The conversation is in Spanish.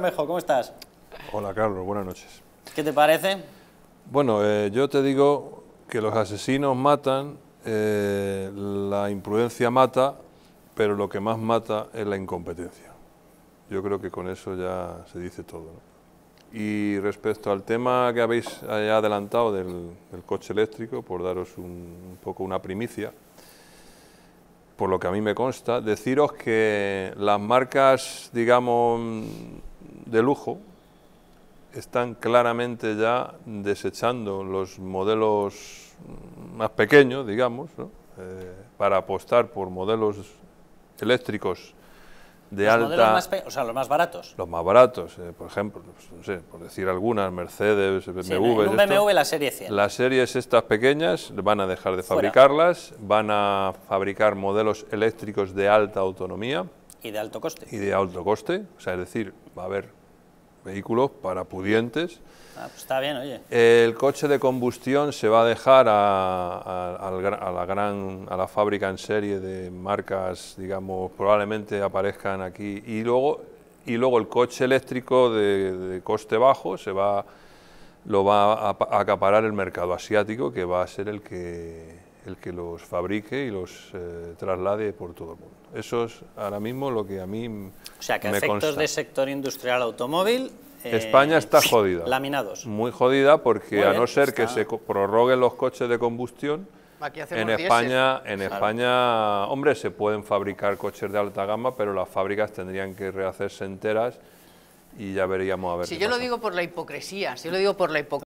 Mejor, ¿cómo estás? Hola Carlos, buenas noches. ¿Qué te parece? Bueno, eh, yo te digo que los asesinos matan, eh, la imprudencia mata, pero lo que más mata es la incompetencia. Yo creo que con eso ya se dice todo. Y respecto al tema que habéis eh, adelantado del, coche eléctrico, por daros un poco una primicia, por lo que a mí me consta, deciros que las marcas, digamos, de lujo están claramente ya desechando los modelos más pequeños, digamos, eh, para apostar por modelos eléctricos de alta... o sea, los más baratos. Los más baratos, eh, por ejemplo, pues, no sé, por decir algunas, Mercedes, BMW... un BMW la serie 100. Las series estas pequeñas van a dejar de fabricarlas, van a fabricar modelos eléctricos de alta autonomía. Y de alto coste. Y de alto coste, o sea, es decir, va a haber vehículos para pudientes. Ah, pues está bien, oye. El coche de combustión se va a dejar a, la gran, a la fábrica en serie de marcas, digamos, probablemente aparezcan aquí. Y luego, y luego el coche eléctrico de, de coste bajo se va, lo va a acaparar el mercado asiático, que va a ser el que el que los fabrique y los eh, traslade por todo el mundo. Eso es ahora mismo lo que a mí me O sea, que efectos consta. de sector industrial automóvil... Eh, España está jodida. Laminados. Muy jodida porque a no ser que se prorroguen los coches de combustión, en España, en España, hombre, se pueden fabricar coches de alta gama, pero las fábricas tendrían que rehacerse enteras y ya veríamos a ver. Si yo lo digo por la hipocresía, si yo lo digo por la hipocresía.